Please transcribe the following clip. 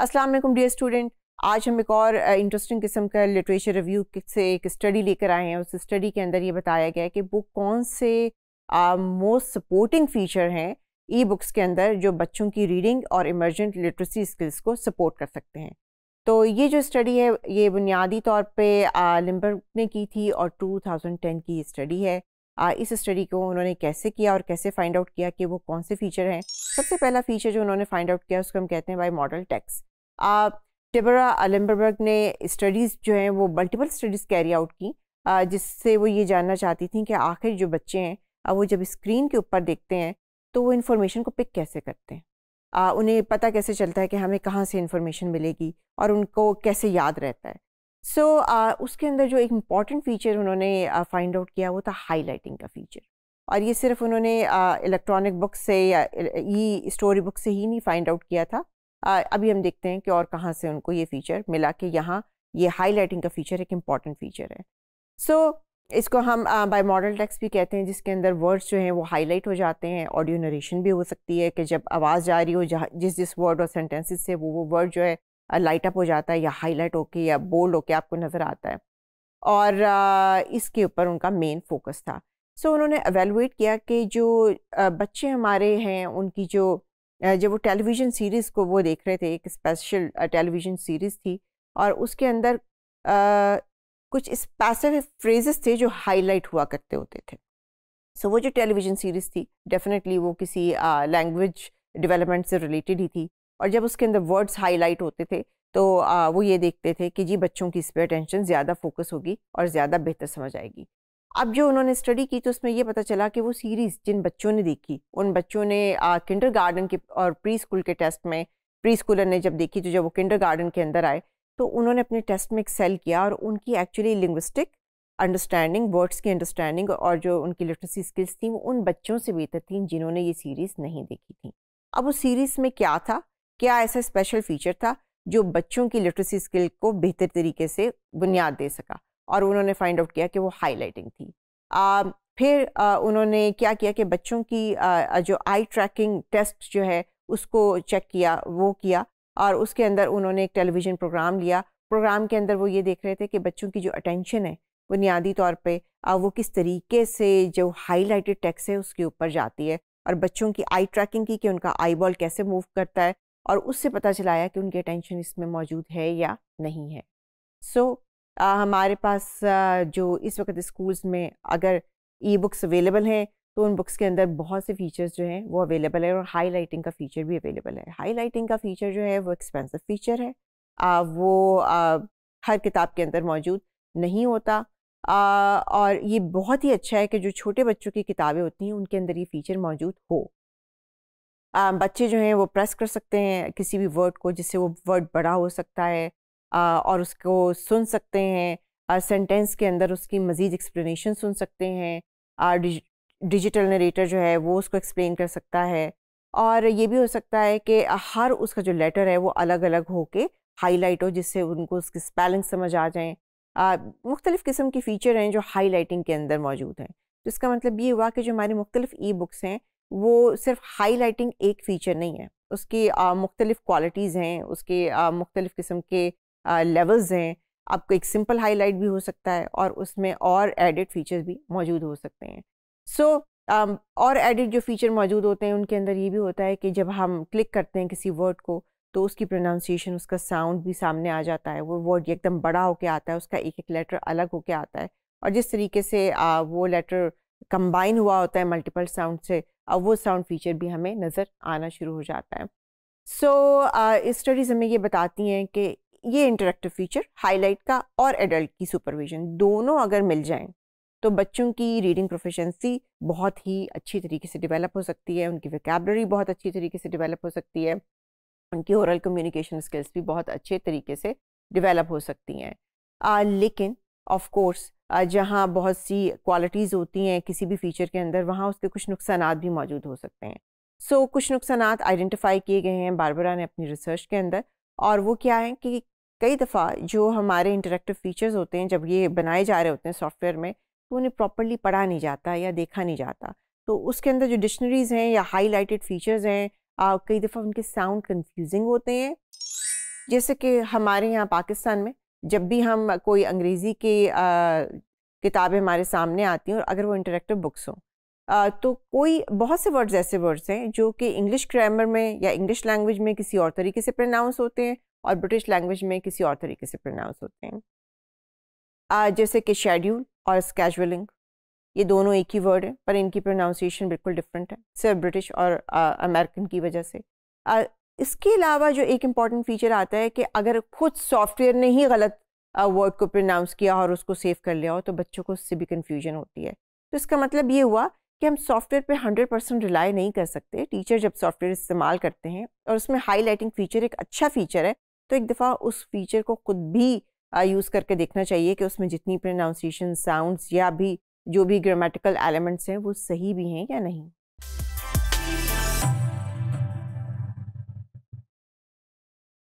अस्सलाम वालेकुम dear student आज हम एक और इंटरेस्टिंग किस्म का लिटरेचर रिव्यू से एक स्टडी लेकर आए हैं उस स्टडी के अंदर ये बताया गया है कि वो कौन से मोस्ट सपोर्टिंग फीचर हैं ई बुक्स के अंदर जो बच्चों की रीडिंग और इमरजेंट लिटरेसी स्किल्स को सपोर्ट कर सकते हैं तो ये जो स्टडी है ये बुनियादी तौर पर लिम्बर्ग ने की थी और टेन की स्टडी है आ, इस स्टडी को उन्होंने कैसे किया और कैसे फाइंड आउट किया कि वो कौन से फीचर हैं सबसे पहला फीचर जो उन्होंने फाइंड आउट किया उसको हम कहते हैं बाई मॉडल टेक्स्ट टिबरा अलम्बरबर्ग ने स्टडीज़ जो हैं वो मल्टीपल स्टडीज़ कैरी आउट की जिससे वो ये जानना चाहती थी कि आखिर जो बच्चे हैं वो जब स्क्रीन के ऊपर देखते हैं तो वो इन्फॉर्मेशन को पिक कैसे करते हैं आ, उन्हें पता कैसे चलता है कि हमें कहाँ से इन्फॉर्मेशन मिलेगी और उनको कैसे याद रहता है सो so, उसके अंदर जो एक इम्पॉर्टेंट फीचर उन्होंने फाइंड आउट किया वो था हाईलाइटिंग का फीचर और ये सिर्फ उन्होंने इलेक्ट्रॉनिक बुक से या ई स्टोरी बुक से ही नहीं फाइंड आउट किया था अभी हम देखते हैं कि और कहाँ से उनको ये फीचर मिला कि यहाँ ये हाईलाइटिंग का फीचर एक इम्पॉर्टेंट फीचर है सो so, इसको हम बाय मॉडल टेक्स्ट भी कहते हैं जिसके अंदर वर्ड्स जो हैं वो हाईलाइट हो जाते हैं ऑडियो नरेशन भी हो सकती है कि जब आवाज़ जा रही हो जहाँ जिस जिस वर्ड और सेंटेंसेस से वो वो वर्ड जो है लाइट अप हो जाता है या हाईलाइट होके या बोल्ड होके आपको नज़र आता है और आ, इसके ऊपर उनका मेन फोकस था सो so, उन्होंने एवेलुएट किया कि जो बच्चे हमारे हैं उनकी जो जब वो टेलीविज़न सीरीज़ को वो देख रहे थे एक स्पेशल टेलीविज़न सीरीज़ थी और उसके अंदर आ, कुछ स्पेसिफिक फ्रेजेस थे जो हाईलाइट हुआ करते होते थे सो so, वो जो टेलीविज़न सीरीज़ थी डेफिनेटली वो किसी लैंग्वेज डेवलपमेंट से रिलेटेड ही थी और जब उसके अंदर वर्ड्स हाईलाइट होते थे तो आ, वो ये देखते थे कि जी बच्चों की इस पर अटेंशन ज़्यादा फोकस होगी और ज़्यादा बेहतर समझ आएगी अब जो उन्होंने स्टडी की तो उसमें ये पता चला कि वो सीरीज़ जिन बच्चों ने देखी उन बच्चों ने किंडर गार्डन के और प्री स्कूल के टेस्ट में प्री स्कूलर ने जब देखी तो जब वो किंडर गार्डन के अंदर आए तो उन्होंने अपने टेस्ट में एक्सेल किया और उनकी एक्चुअली लिंग्विस्टिक अंडरस्टैंडिंग वर्ड्स की अंडरस्टैंडिंग और जो उनकी लिटरेसी स्किल्स थी वो उन बच्चों से बेहतर थी जिन्होंने ये सीरीज़ नहीं देखी थी अब उस सीरीज़ में क्या था क्या ऐसा स्पेशल फीचर था जो बच्चों की लिटरेसी स्किल को बेहतर तरीके से बुनियाद दे सका और उन्होंने फाइंड आउट किया कि वो हाईलाइटिंग थी आ, फिर आ, उन्होंने क्या किया कि बच्चों की आ, जो आई ट्रैकिंग टेस्ट जो है उसको चेक किया वो किया और उसके अंदर उन्होंने एक टेलीविज़न प्रोग्राम लिया प्रोग्राम के अंदर वो ये देख रहे थे कि बच्चों की जो अटेंशन है बुनियादी तौर पे वो किस तरीके से जो हाईलाइटेड टेक्स है उसके ऊपर जाती है और बच्चों की आई ट्रैकिंग की कि उनका आई बॉल कैसे मूव करता है और उससे पता चलाया कि उनकी अटेंशन इसमें मौजूद है या नहीं है सो so, आ, हमारे पास जो इस वक्त स्कूल्स में अगर ई बुक्स अवेलेबल हैं तो उन बुक्स के अंदर बहुत से फीचर्स जो हैं वो अवेलेबल है और हाई लाइटिंग का फ़ीचर भी अवेलेबल है हाई लाइटिंग का फ़ीचर जो है वो एक्सपेंसिव फ़ीचर है आ, वो आ, हर किताब के अंदर मौजूद नहीं होता आ, और ये बहुत ही अच्छा है कि जो छोटे बच्चों की किताबें होती हैं उनके अंदर ये फ़ीचर मौजूद हो आ, बच्चे जो हैं वो प्रेस कर सकते हैं किसी भी वर्ड को जिससे वो वर्ड बड़ा हो सकता है और उसको सुन सकते हैं सेंटेंस के अंदर उसकी मज़ीद एक्सप्लेनेशन सुन सकते हैं डिजिटल नरेटर जो है वो उसको एक्सप्लेन कर सकता है और ये भी हो सकता है कि हर उसका जो लेटर है वो अलग अलग हो के हाईलाइट हो जिससे उनको उसकी स्पेलिंग समझ आ जाएँ मुख्तलिफ़ किस्म की फ़ीचर हैं जो हाईलाइटिंग के अंदर मौजूद हैं तो इसका मतलब ये हुआ कि जो हमारी मुख्तलिफ़ ई बुक्स हैं वो सिर्फ हाईलाइटिंग एक फ़ीचर नहीं है उसकी मुख्तलिफ़ क्वालिटीज़ हैं उसके मुख्तलिफ़ किस्म के लेवल्स हैं आपको एक सिंपल हाईलाइट भी हो सकता है और उसमें और एडिड फीचर्स भी मौजूद हो सकते हैं सो so, um, और एडिड जो फीचर मौजूद होते हैं उनके अंदर ये भी होता है कि जब हम क्लिक करते हैं किसी वर्ड को तो उसकी प्रोनाउंसिएशन उसका साउंड भी सामने आ जाता है वो वर्ड एकदम बड़ा होके आता है उसका एक एक लेटर अलग होके आता है और जिस तरीके से आ, वो लेटर कंबाइन हुआ होता है मल्टीपल साउंड से अब वो साउंड फीचर भी हमें नज़र आना शुरू हो जाता है सो so, स्टडीज़ uh, हमें ये बताती हैं कि ये इंटरेक्टिव फीचर हाईलाइट का और एडल्ट की सुपरविजन दोनों अगर मिल जाए तो बच्चों की रीडिंग प्रोफिशेंसी बहुत ही अच्छी तरीके से डेवलप हो सकती है उनकी वैकेबलरी बहुत अच्छी तरीके से डेवलप हो सकती है उनकी ओरल कम्युनिकेशन स्किल्स भी बहुत अच्छे तरीके से डेवलप हो सकती हैं लेकिन ऑफ कोर्स जहाँ बहुत सी क्वालिटीज़ होती हैं किसी भी फीचर के अंदर वहाँ उसके कुछ नुकसान भी मौजूद हो सकते हैं सो so, कुछ नुकसान आइडेंटिफाई किए गए हैं बारबरा ने अपनी रिसर्च के अंदर और वो क्या है कि कई दफ़ा जो हमारे इंटरेक्टिव फीचर्स होते हैं जब ये बनाए जा रहे होते हैं सॉफ्टवेयर में तो उन्हें प्रॉपरली पढ़ा नहीं जाता या देखा नहीं जाता तो उसके अंदर जो डिक्शनरीज़ हैं या हाईलाइटेड फीचर्स हैं कई दफ़ा उनके साउंड कन्फ्यूजिंग होते हैं जैसे कि हमारे यहाँ पाकिस्तान में जब भी हम कोई अंग्रेज़ी की किताबें हमारे सामने आती हैं और अगर वो इंटरेक्टिव बुक्स हों तो कोई बहुत से वर्ड्स ऐसे वर्ड्स हैं जो कि इंग्लिश ग्रामर में या इंग्लिश लैंग्वेज में किसी और तरीके से प्रनाउंस होते हैं और ब्रिटिश लैंग्वेज में किसी और तरीके से प्रोनाउंस होते हैं आ, जैसे कि शेड्यूल और स्कैजुअलिंग ये दोनों एक ही वर्ड है पर इनकी प्रोनाउंसिएशन बिल्कुल डिफरेंट है सिर्फ ब्रिटिश और अमेरिकन की वजह से आ, इसके अलावा जो एक इम्पॉर्टेंट फीचर आता है कि अगर खुद सॉफ्टवेयर ने ही गलत वर्ड को प्रोनाउंस किया और उसको सेव कर लिया हो तो बच्चों को उससे भी कन्फ्यूजन होती है तो इसका मतलब ये हुआ कि हम सॉफ्टवेयर पे 100 परसेंट रिलाई नहीं कर सकते टीचर जब सॉफ्टवेयर इस्तेमाल करते हैं और उसमें हाईलाइटिंग फीचर एक अच्छा फीचर है तो एक दफ़ा उस फीचर को खुद भी यूज़ करके देखना चाहिए कि उसमें जितनी प्रोनाउंसिएशन साउंड्स या भी जो भी ग्रामेटिकल एलिमेंट्स हैं वो सही भी हैं या नहीं